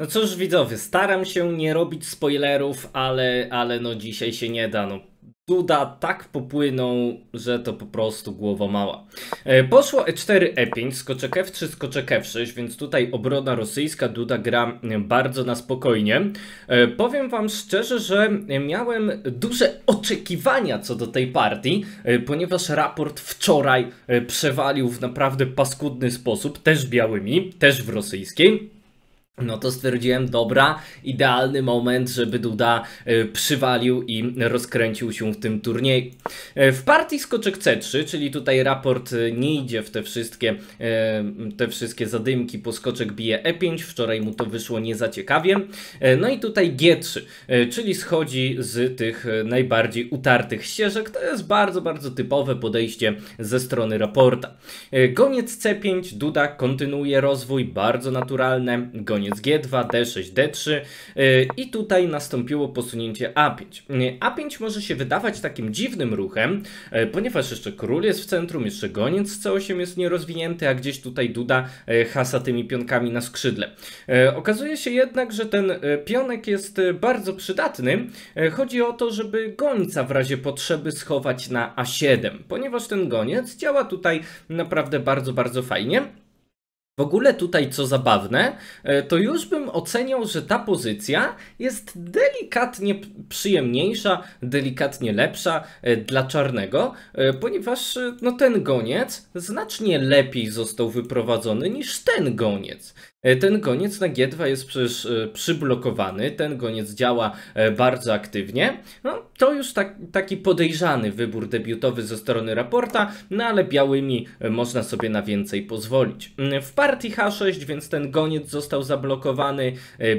No cóż widzowie, staram się nie robić spoilerów, ale, ale no dzisiaj się nie da. No, Duda tak popłynął, że to po prostu głowa mała. E, poszło E4, E5, skoczek F3, skoczek F6, więc tutaj obrona rosyjska, Duda gra e, bardzo na spokojnie. E, powiem wam szczerze, że miałem duże oczekiwania co do tej partii, ponieważ raport wczoraj przewalił w naprawdę paskudny sposób, też białymi, też w rosyjskiej. No to stwierdziłem, dobra, idealny moment, żeby Duda y, przywalił i rozkręcił się w tym turnieju. Y, w partii skoczek C3, czyli tutaj raport y, nie idzie w te wszystkie, te wszystkie zadymki, po skoczek bije E5, wczoraj mu to wyszło nie za ciekawie. No i tutaj G3, czyli schodzi z tych najbardziej utartych ścieżek. To jest bardzo, bardzo typowe podejście ze strony raporta. Goniec C5, Duda kontynuuje rozwój, bardzo naturalne, goniec koniec G2, D6, D3 i tutaj nastąpiło posunięcie A5. Y, A5 może się wydawać takim dziwnym ruchem, y, ponieważ jeszcze król jest w centrum, jeszcze goniec C8 jest nierozwinięty, a gdzieś tutaj Duda y, hasa tymi pionkami na skrzydle. Okazuje się jednak, że ten pionek jest bardzo przydatny. Chodzi o to, żeby gońca w razie potrzeby schować na A7, ponieważ ten goniec działa tutaj naprawdę bardzo, bardzo fajnie. W ogóle tutaj co zabawne, e, to już bym oceniał, że ta pozycja jest delikatnie przyjemniejsza, delikatnie lepsza e, dla czarnego, e, ponieważ no, ten goniec znacznie lepiej został wyprowadzony niż ten goniec. E, ten goniec na G2 jest przecież e, przyblokowany, ten goniec działa e, bardzo aktywnie. No, to już tak, taki podejrzany wybór debiutowy ze strony raporta, no ale białymi można sobie na więcej pozwolić. Mm, w partii H6, więc ten goniec został zablokowany,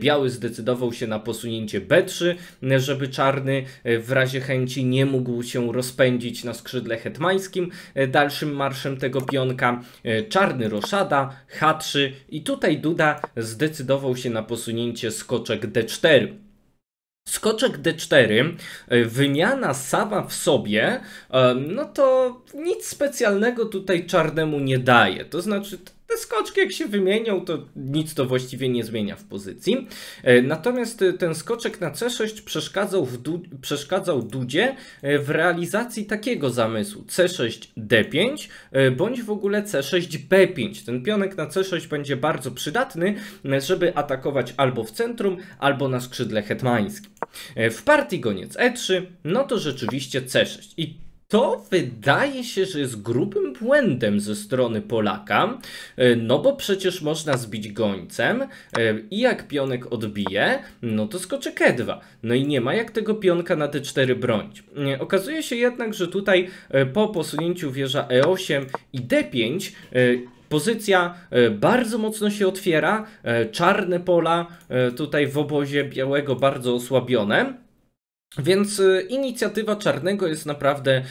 biały zdecydował się na posunięcie B3, żeby czarny w razie chęci nie mógł się rozpędzić na skrzydle hetmańskim dalszym marszem tego pionka. Czarny roszada, H3 i tutaj Duda zdecydował się na posunięcie skoczek D4. Skoczek D4, e, wymiana sama w sobie, e, no to nic specjalnego tutaj czarnemu nie daje. To znaczy, skoczki, jak się wymienią, to nic to właściwie nie zmienia w pozycji. E, natomiast e, ten skoczek na C6 przeszkadzał, w du przeszkadzał Dudzie e, w realizacji takiego zamysłu C6, D5 bądź w ogóle C6, B5. Ten pionek na C6 będzie bardzo przydatny, żeby atakować albo w centrum, albo na skrzydle hetmańskim. W partii goniec E3, no to rzeczywiście C6. I to wydaje się, że jest grubym błędem ze strony Polaka, e, no bo przecież można zbić gońcem e, i jak pionek odbije, no to skoczy kedwa. No i nie ma jak tego pionka na te cztery bronić. E, okazuje się jednak, że tutaj po posunięciu wieża E8 i D5 pozycja bardzo mocno się otwiera, czarne pola tutaj w obozie białego bardzo osłabione. Więc y, inicjatywa czarnego jest naprawdę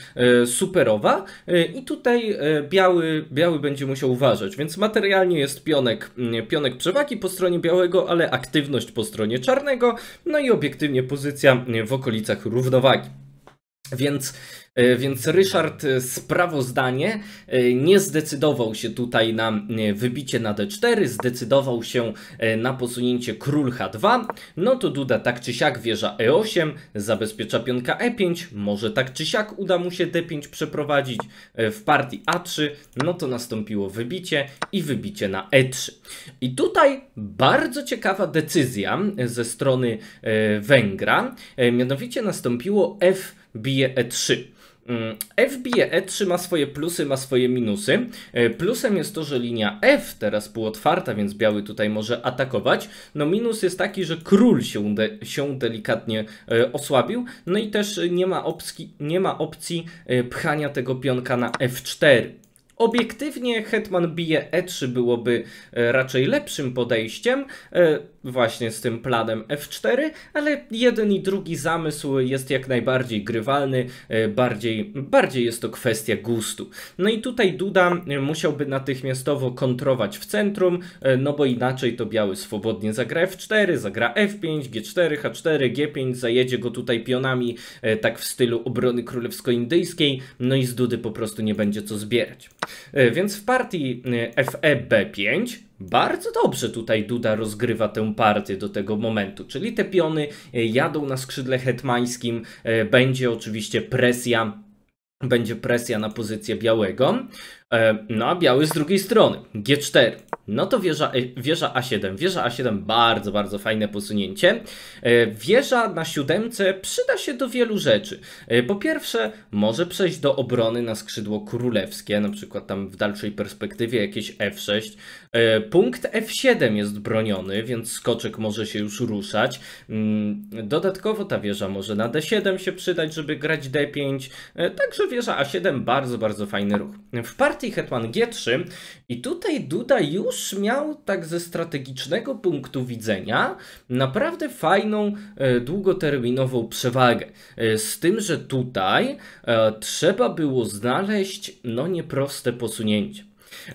y, superowa y, i tutaj biały, biały będzie musiał uważać, więc materialnie jest pionek, mm, pionek przewagi po stronie białego, ale aktywność po stronie czarnego, no i obiektywnie pozycja w okolicach równowagi. Więc, e, więc Ryszard e, sprawozdanie e, nie zdecydował się tutaj na wybicie na D4, zdecydował się na posunięcie król H2. No to Duda tak czy siak wieża E8, zabezpiecza pionka E5, może tak czy siak uda mu się D5 przeprowadzić w partii A3. No to nastąpiło wybicie i wybicie na E3. I tutaj bardzo ciekawa decyzja ze strony Węgra, mianowicie nastąpiło F bije E3. Mm, F bije E3 ma swoje plusy, ma swoje minusy. E, plusem jest to, że linia F teraz półotwarta, więc biały tutaj może atakować. No minus jest taki, że król się, de się delikatnie e, osłabił. No i też nie ma, opski, nie ma opcji e, pchania tego pionka na F4. Obiektywnie Hetman bije E3 byłoby raczej lepszym podejściem właśnie z tym planem F4, ale jeden i drugi zamysł jest jak najbardziej grywalny, e, bardziej, bardziej jest to kwestia gustu. No i tutaj Duda e, musiałby natychmiastowo kontrować w centrum, e, no bo inaczej to biały swobodnie zagra F4, zagra F5, G4, H4, G5, zajedzie go tutaj pionami tak w stylu obrony królewsko-indyjskiej, no i z Dudy po prostu nie będzie co zbierać. Więc w partii FE B5 bardzo dobrze tutaj Duda rozgrywa tę partię do tego momentu, czyli te piony e, jadą na skrzydle hetmańskim, e, będzie oczywiście presja, będzie presja na pozycję białego, e, no a biały z drugiej strony, G4, no to wieża, wieża A7. Wieża A7 bardzo, bardzo fajne posunięcie. Wieża na siódemce przyda się do wielu rzeczy. Po pierwsze, może przejść do obrony na skrzydło królewskie, na przykład tam w dalszej perspektywie jakieś F6, E, punkt F7 jest broniony, więc skoczek może się już ruszać. Mm, dodatkowo ta wieża może na D7 się przydać, żeby grać D5. E, także wieża A7 bardzo, bardzo fajny ruch. W partii hetman G3 i tutaj Duda już miał tak ze strategicznego punktu widzenia naprawdę fajną, e, długoterminową przewagę. Z tym, że tutaj trzeba było znaleźć no nieproste posunięcie.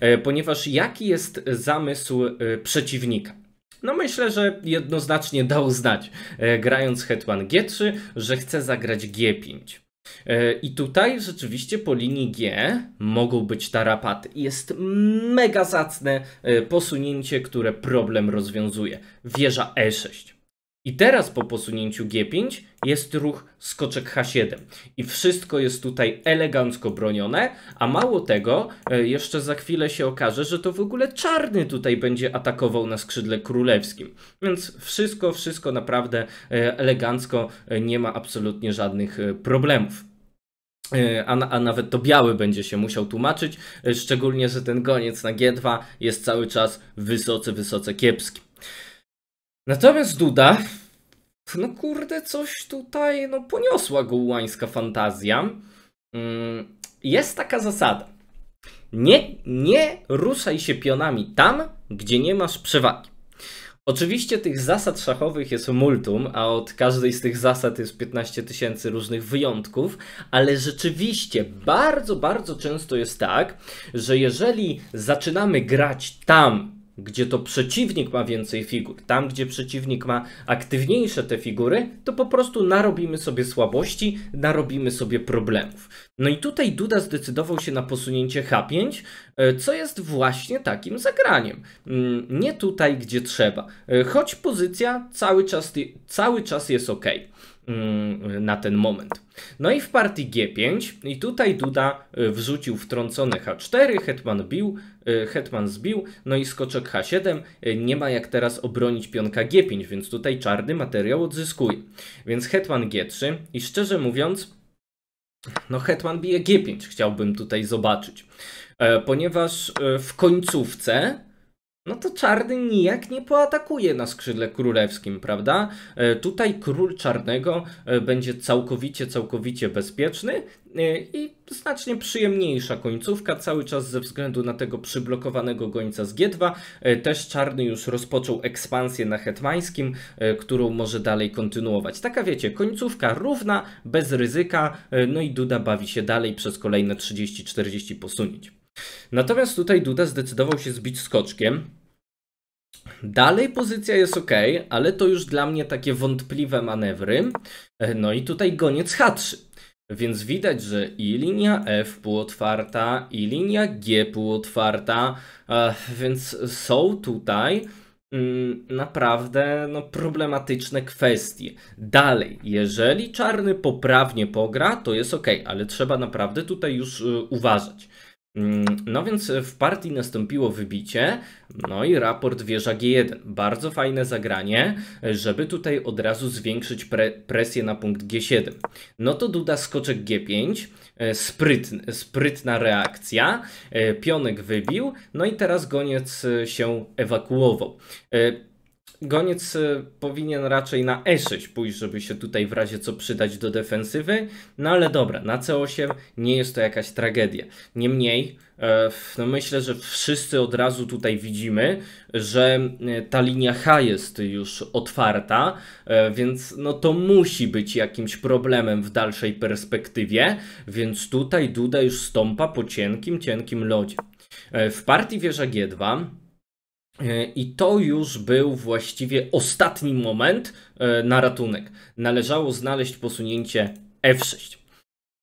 E, ponieważ jaki jest zamysł e, przeciwnika? No myślę, że jednoznacznie dał znać, e, grając hetman G3, że chce zagrać G5. I tutaj rzeczywiście po linii G mogą być tarapaty. Jest mega zacne posunięcie, które problem rozwiązuje. Wieża E6. I teraz po posunięciu G5 jest ruch skoczek H7. I wszystko jest tutaj elegancko bronione, a mało tego, e, jeszcze za chwilę się okaże, że to w ogóle czarny tutaj będzie atakował na skrzydle królewskim. Więc wszystko, wszystko naprawdę e, elegancko, e, nie ma absolutnie żadnych problemów. A, a, nawet to biały będzie się musiał tłumaczyć, szczególnie, że ten goniec na G2 jest cały czas wysoce, wysoce kiepski. Natomiast Duda, no kurde, coś tutaj, no poniosła go ułańska fantazja. Mm, jest taka zasada. Nie, nie ruszaj się pionami tam, gdzie nie masz przewagi. Oczywiście tych zasad szachowych jest multum, a od każdej z tych zasad jest 15 tysięcy różnych wyjątków, ale rzeczywiście bardzo, bardzo często jest tak, że jeżeli zaczynamy grać tam, gdzie to przeciwnik ma więcej figur, tam gdzie przeciwnik ma aktywniejsze te figury, to po prostu narobimy sobie słabości, narobimy sobie problemów. No i tutaj Duda zdecydował się na posunięcie H5, e, co jest właśnie takim zagraniem. Mm, nie tutaj, gdzie trzeba. E, choć pozycja cały czas, cały czas jest ok. Mm, na ten moment. No i w partii G5 i tutaj Duda y, wrzucił wtrącone H4, hetman bił, y, hetman zbił, no i skoczek H7 y, nie ma jak teraz obronić pionka G5, więc tutaj czarny materiał odzyskuje. Więc hetman G3 i szczerze mówiąc, no hetman bije G5 chciałbym tutaj zobaczyć, e, ponieważ e, w końcówce no to czarny nijak nie poatakuje na skrzydle królewskim, prawda? E, tutaj król czarnego e, będzie całkowicie, całkowicie bezpieczny e, i znacznie przyjemniejsza końcówka cały czas ze względu na tego przyblokowanego gońca z G2. Też czarny już rozpoczął ekspansję na hetmańskim, którą może dalej kontynuować. Taka wiecie, końcówka równa, bez ryzyka, no i Duda bawi się dalej przez kolejne 30-40 posunięć. Natomiast tutaj Duda zdecydował się zbić skoczkiem. Dalej pozycja jest ok, ale to już dla mnie takie wątpliwe manewry. E, no i tutaj goniec H3. Więc widać, że i linia F półotwarta, i linia G półotwarta, e, więc są tutaj mm, naprawdę no, problematyczne kwestie. Dalej, jeżeli czarny poprawnie pogra, to jest ok, ale trzeba naprawdę tutaj już e, uważać. Mm, no więc w partii nastąpiło wybicie, no i raport wieża G1. Bardzo fajne zagranie, żeby tutaj od razu zwiększyć pre presję na punkt G7. No to Duda skoczek G5, e, sprytny, sprytna reakcja, e, pionek wybił, no i teraz goniec się ewakuował. E, Goniec y, powinien raczej na E6 pójść, żeby się tutaj w razie co przydać do defensywy. No ale dobra, na C8 nie jest to jakaś tragedia. Niemniej, e, no myślę, że wszyscy od razu tutaj widzimy, że e, ta linia H jest już otwarta, e, więc no to musi być jakimś problemem w dalszej perspektywie, więc tutaj Duda już stąpa po cienkim, cienkim lodzie. W partii wieża G2 E, I to już był właściwie ostatni moment e, na ratunek. Należało znaleźć posunięcie F6.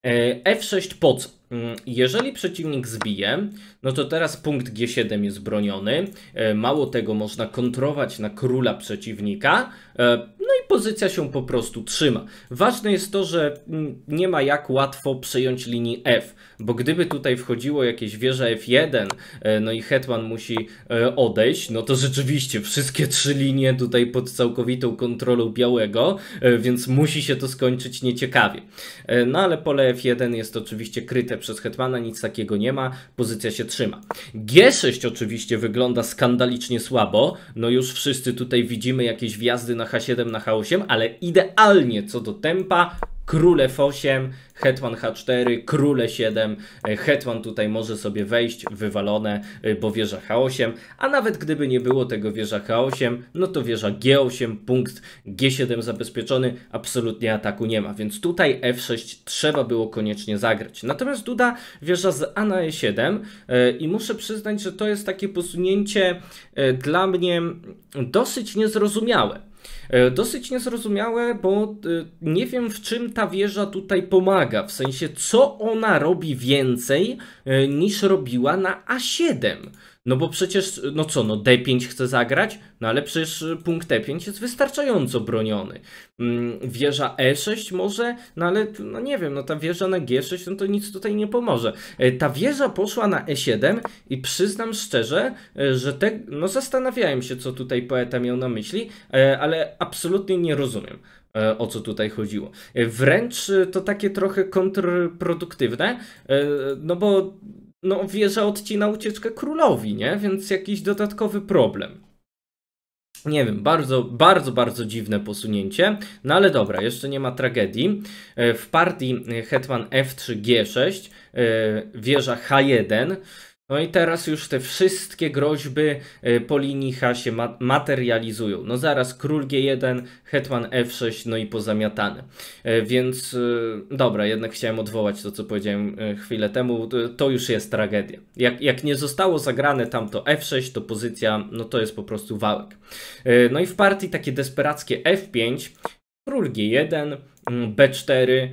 E, F6 po co? Mm, jeżeli przeciwnik zbije, no to teraz punkt G7 jest broniony. E, mało tego, można kontrować na króla przeciwnika, e, no i pozycja się po prostu trzyma. Ważne jest to, że mm, nie ma jak łatwo przejąć linii F, bo gdyby tutaj wchodziło jakieś wieże F1, e, no i hetman musi odejść, no to rzeczywiście wszystkie trzy linie tutaj pod całkowitą kontrolą białego, więc musi się to skończyć nieciekawie. No ale pole F1 jest oczywiście kryte przez Hetmana nic takiego nie ma, pozycja się trzyma. G6 oczywiście wygląda skandalicznie słabo, no już wszyscy tutaj widzimy jakieś wjazdy na H7, na H8, ale idealnie co do tempa, król f8, hetman h4, król 7 hetman tutaj może sobie wejść, wywalone, e, bo wieża h8, a nawet gdyby nie było tego wieża h8, no to wieża g8, punkt g7 zabezpieczony, absolutnie ataku nie ma, więc tutaj f6 trzeba było koniecznie zagrać. Natomiast Duda wieża z a na e7 e, i muszę przyznać, że to jest takie posunięcie e, dla mnie dosyć niezrozumiałe, E, dosyć niezrozumiałe, bo e, nie wiem w czym ta wieża tutaj pomaga, w sensie co ona robi więcej e, niż robiła na A7. No bo przecież, no co, no D5 chce zagrać, no ale przecież y, punkt E5 jest wystarczająco broniony. Mm, wieża E6 może, no ale, no nie wiem, no ta wieża na G6, no to nic tutaj nie pomoże. E, ta wieża poszła na E7 i przyznam szczerze, e, że te, no zastanawiałem się, co tutaj poeta miał na myśli, e, ale absolutnie nie rozumiem o co tutaj chodziło. Wręcz to takie trochę kontrproduktywne, no bo no wieża odcina ucieczkę królowi, nie? Więc jakiś dodatkowy problem. Nie wiem, bardzo, bardzo, bardzo dziwne posunięcie. No ale dobra, jeszcze nie ma tragedii. E, w partii Hetman F3G6, e, wieża H1, no i teraz już te wszystkie groźby e, po linii H się materializują. No zaraz król G1, hetman F6, no i pozamiatane. E, więc e, dobra, jednak chciałem odwołać to, co powiedziałem chwilę temu. To już jest tragedia. Jak, jak nie zostało zagrane tamto F6, to pozycja, no to jest po prostu wałek. No i w partii takie desperackie F5, król G1, Mm, B4, y,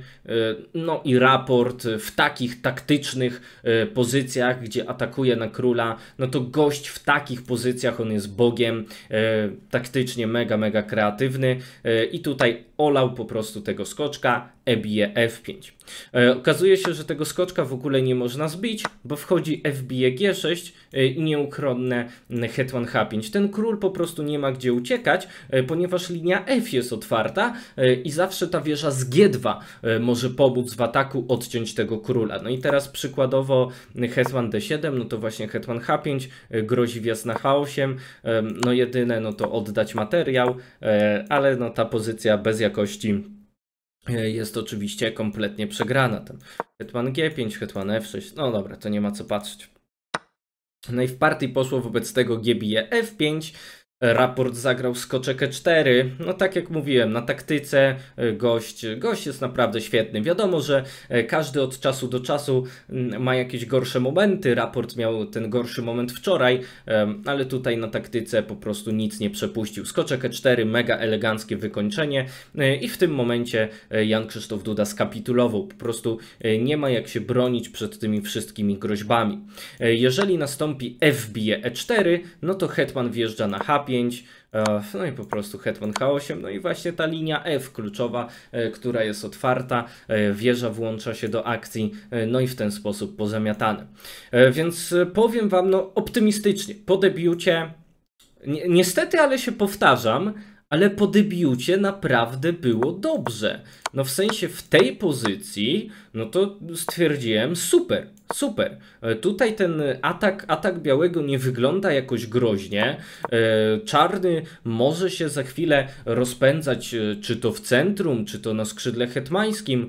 no i raport w takich taktycznych y, pozycjach, gdzie atakuje na króla, no to gość w takich pozycjach, on jest bogiem, y, taktycznie mega, mega kreatywny i tutaj olał po prostu tego skoczka, e bije f5. E, okazuje się, że tego skoczka w ogóle nie można zbić, bo wchodzi f bije g6 e, i nieuchronne hetman mm, h5. Ten król po prostu nie ma gdzie uciekać, e, ponieważ linia f jest otwarta e, i zawsze ta wieża z g2 może pobóc w ataku odciąć tego króla. No i teraz przykładowo mm, hetman d7, no to właśnie hetman h5 grozi wjazd na h8, no jedyne no to oddać materiał, ale no ta pozycja bez jakości e, jest oczywiście kompletnie przegrana. Ten hetman G5, hetman F6, no dobra, to nie ma co patrzeć. No i w partii poszło wobec tego GBE F5, Raport zagrał skoczek 4 e No tak jak mówiłem, na taktyce e, gość, gość jest naprawdę świetny. Wiadomo, że e, każdy od czasu do czasu mm, ma jakieś gorsze momenty. Raport miał ten gorszy moment wczoraj, ale tutaj na taktyce po prostu nic nie przepuścił. Skoczek 4 mega eleganckie wykończenie i w tym momencie Jan Krzysztof Duda skapitulował. Po prostu nie ma jak się bronić przed tymi wszystkimi groźbami. Jeżeli nastąpi FBE E4, no to hetman wjeżdża na hap 5 e, no i po prostu hetman H8, no i właśnie ta linia F kluczowa, e, która jest otwarta, e, wieża włącza się do akcji, no i w ten sposób pozamiatany. Więc powiem Wam, no optymistycznie, po debiucie, niestety, ale się powtarzam, ale po debiucie naprawdę było dobrze. No w sensie w tej pozycji, no to stwierdziłem super, Super. E, tutaj ten atak, atak białego nie wygląda jakoś groźnie. E, czarny może się za chwilę rozpędzać, e, czy to w centrum, czy to na skrzydle hetmańskim.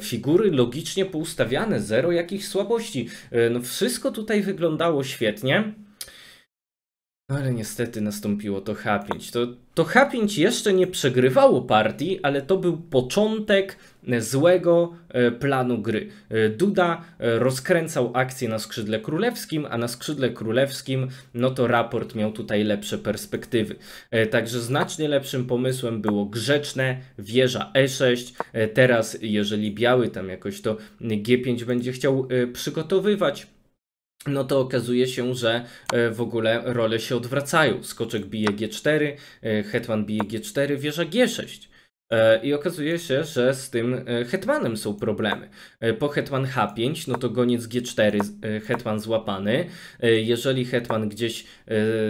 Figury logicznie poustawiane, zero jakichś słabości. No wszystko tutaj wyglądało świetnie. Ale niestety nastąpiło to H5. To, to H5 jeszcze nie przegrywało partii, ale to był początek złego e, planu gry. E, Duda e, rozkręcał akcję na skrzydle królewskim, a na skrzydle królewskim no to raport miał tutaj lepsze perspektywy. Także znacznie lepszym pomysłem było grzeczne, wieża E6. Teraz jeżeli biały tam jakoś to G5 będzie chciał przygotowywać, no to okazuje się, że w ogóle role się odwracają. Skoczek bije G4, hetman bije G4, wieża G6. E, I okazuje się, że z tym e, hetmanem są problemy. E, po hetman H5, no to goniec G4, hetman złapany. Jeżeli hetman gdzieś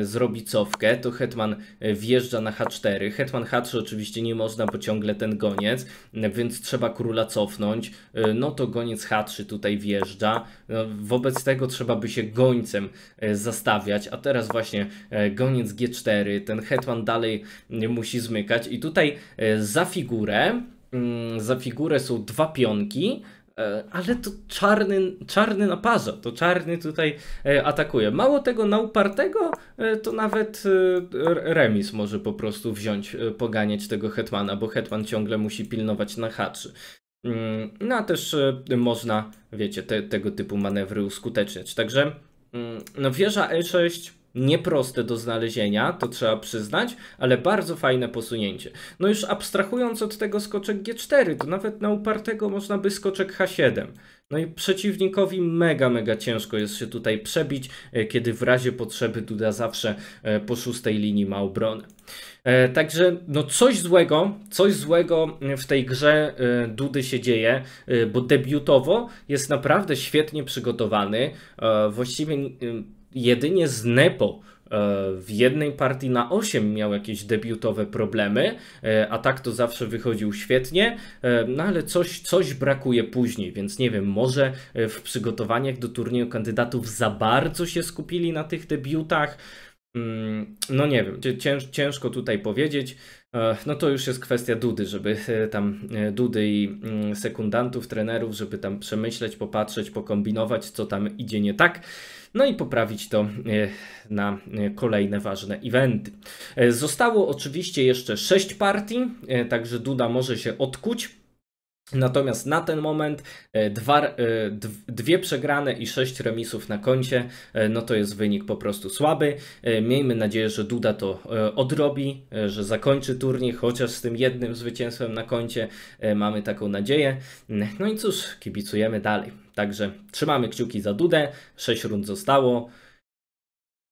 zrobi cofkę, to hetman wjeżdża na H4. Hetman H3 oczywiście nie można, bo ciągle ten goniec, więc trzeba króla cofnąć. No to goniec H3 tutaj wjeżdża. No, wobec tego trzeba by się gońcem zastawiać, a teraz właśnie goniec G4, ten hetman dalej musi zmykać i tutaj zawsze figurę. Mm, za figurę są dwa pionki, e, ale to czarny, czarny naparza, to czarny tutaj e, atakuje. Mało tego na upartego, e, to nawet remis może po prostu wziąć, poganiać tego hetmana, bo hetman ciągle musi pilnować na haczy. Mm, no a też można, wiecie, te, tego typu manewry uskuteczniać. Także mm, no wieża E6 nieproste do znalezienia, to trzeba przyznać, ale bardzo fajne posunięcie. No już abstrahując od tego skoczek G4, to nawet na upartego można by skoczek H7. No i przeciwnikowi mega, mega ciężko jest się tutaj przebić, e, kiedy w razie potrzeby Duda zawsze e, po szóstej linii ma obronę. E, także no coś złego, coś złego w tej grze Dudy się dzieje, bo debiutowo jest naprawdę świetnie przygotowany. Właściwie jedynie z Nepo e, w jednej partii na 8 miał jakieś debiutowe problemy, e, a tak to zawsze wychodził świetnie, e, no ale coś, coś brakuje później, więc nie wiem, może w przygotowaniach do turnieju kandydatów za bardzo się skupili na tych debiutach. Mm, no nie wiem, cięż, ciężko tutaj powiedzieć. No to już jest kwestia Dudy, żeby tam Dudy i mm, sekundantów, trenerów, żeby tam przemyśleć, popatrzeć, pokombinować, co tam idzie nie tak no i poprawić to e, na e, kolejne ważne eventy. E, zostało oczywiście jeszcze 6 partii, także Duda może się odkuć. Natomiast na ten moment dwa, dwie przegrane i sześć remisów na koncie, no to jest wynik po prostu słaby. Miejmy nadzieję, że Duda to odrobi, że zakończy turniej, chociaż z tym jednym zwycięstwem na koncie mamy taką nadzieję. No i cóż, kibicujemy dalej. Także trzymamy kciuki za Dudę, 6 rund zostało.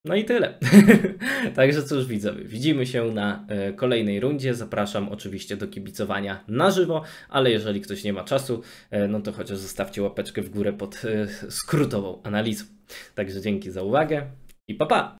No i tyle. Także cóż widzowie, widzimy się na e, kolejnej rundzie. Zapraszam oczywiście do kibicowania na żywo, ale jeżeli ktoś nie ma czasu, e, no to chociaż zostawcie łapeczkę w górę pod e, skrótową analizą. Także dzięki za uwagę i pa pa!